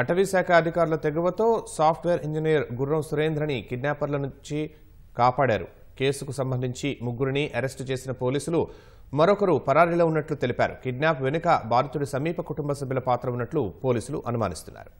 అటవీ శాఖ అధికారుల తెగువతో సాఫ్ట్వేర్ ఇంజనీర్ గుర్రం సురేంద్రని కిడ్నాపర్ల నుంచి కాపాడారు కేసుకు సంబంధించి ముగ్గురిని అరెస్టు చేసిన పోలీసులు మరొకరు పరారీలో ఉన్నట్లు తెలిపారు కిడ్నాప్ వెనుక బాధితుడి సమీప కుటుంబ సభ్యుల పాత్ర ఉన్నట్లు పోలీసులు అనుమానిస్తున్నారు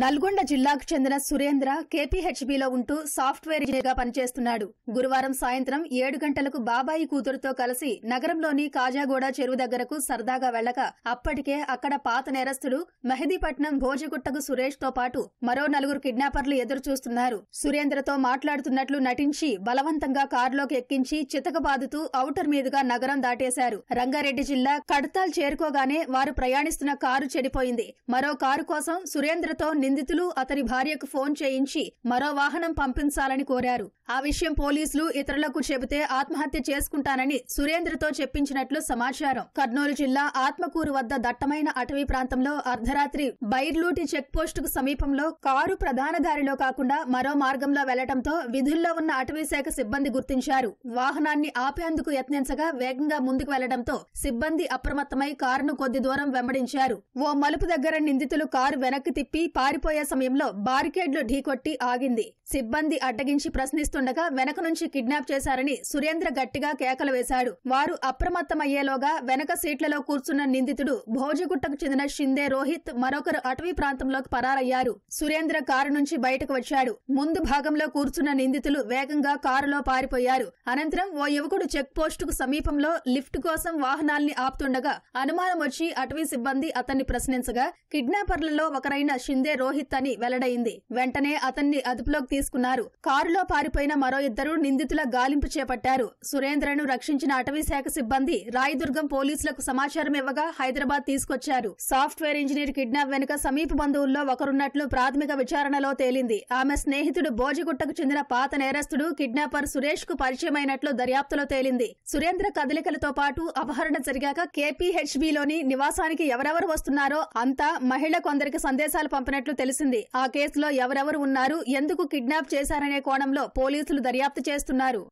నల్గొండ జిల్లాకు చెందిన సురేంద్ర కేపీహెచ్బీలో ఉంటూ సాఫ్ట్వేర్ ఇంజనీర్గా పనిచేస్తున్నాడు గురువారం సాయంత్రం ఏడు గంటలకు బాబాయి కూతురుతో కలిసి నగరంలోని కాజాగూడ చెరువు దగ్గరకు సరదాగా వెళ్లక అప్పటికే అక్కడ పాత నేరస్తుడు మెహదీపట్నం భోజగుట్టకు సురేష్ తో పాటు మరో నలుగురు కిడ్నాపర్లు ఎదురుచూస్తున్నారు సురేంద్రతో మాట్లాడుతున్నట్లు నటించి బలవంతంగా కారులోకి ఎక్కించి చితకబాదుతూ ఔటర్ మీదుగా నగరం దాటేశారు రంగారెడ్డి జిల్లా కడతాల్ చేరుకోగానే వారు ప్రయాణిస్తున్న కారు చెడిపోయింది మరో కారు కోసం సురేంద్రతో నిందితులు అతని భార్యకు ఫోన్ చేయించి మరో వాహనం పంపించాలని కోరారు ఆ విషయం పోలీసులు ఇతరులకు చెబితే ఆత్మహత్య చేసుకుంటానని సురేంద్రతో చెప్పించినట్లు సమాచారం కర్నూలు జిల్లా ఆత్మకూరు వద్ద దట్టమైన అటవీ ప్రాంతంలో అర్ధరాత్రి బైర్లూటి చెక్పోస్టుకు సమీపంలో కారు ప్రధాన దారిలో కాకుండా మరో మార్గంలో వెళ్లడంతో విధుల్లో ఉన్న అటవీ శాఖ సిబ్బంది గుర్తించారు వాహనాన్ని ఆపేందుకు యత్నించగా వేగంగా ముందుకు వెళ్లడంతో సిబ్బంది అప్రమత్తమై కారును కొద్ది దూరం వెంబడించారు ఓ మలుపు దగ్గర నిందితులు కారు వెనక్కి తిప్పి పారిపోయే సమయంలో బారికేడ్లు ఢీకొట్టి ఆగింది సిబ్బంది అడ్డగించి ప్రశ్నిస్తుండగా వెనక నుంచి కిడ్నాప్ చేశారని సురేంద్ర గట్టిగా కేకలు వేశాడు వారు అప్రమత్తమయ్యేలోగా వెనక సీట్లలో కూర్చున్న నిందితుడు భోజగుట్టకు చెందిన షిందే రోహిత్ మరొకరు అటవీ ప్రాంతంలోకి పరారయ్యారు సురేంద్ర కారు నుంచి బయటకు వచ్చాడు ముందు భాగంలో కూర్చున్న నిందితులు వేగంగా కారులో పారిపోయారు అనంతరం ఓ యువకుడు చెక్ పోస్టుకు సమీపంలో లిఫ్ట్ కోసం వాహనాల్ని ఆపుతుండగా అనుమానం వచ్చి అటవీ సిబ్బంది అతన్ని ప్రశ్నించగా కిడ్నాపర్లలో ఒకరైన షిందే చెందినదే రోహిత్ అని వెల్లడైంది వెంటనే అతన్ని అదుపులోకి తీసుకున్నారు కారులో పారిపోయిన మరో ఇద్దరు నిందితుల గాలింపు చేపట్టారు సురేంద్రను రక్షించిన అటవీశాఖ సిబ్బంది రాయదుర్గం పోలీసులకు సమాచారం ఇవ్వగా హైదరాబాద్ తీసుకొచ్చారు సాఫ్ట్వేర్ ఇంజనీర్ కిడ్నాప్ వెనుక సమీప బంధువుల్లో ఒకరున్నట్లు ప్రాథమిక విచారణలో తేలింది ఆమె స్నేహితుడు బోజిగుట్టకు చెందిన పాత నేరస్తుడు కిడ్నాపర్ సురేష్ కు పరిచయమైనట్లు దర్యాప్తులో తేలింది సురేంద్ర కదలికలతో పాటు అపహరణ జరిగాక కేపీహెచ్బీలోని నివాసానికి ఎవరెవరు వస్తున్నారో అంతా మహిళ కొందరికి సందేశాలు పంపిన ఉన్నట్లు తెలిసింది ఆ కేసులో ఎవరెవరు ఉన్నారు ఎందుకు కిడ్నాప్ చేశారనే కోణంలో పోలీసులు దర్యాప్తు చేస్తున్నారు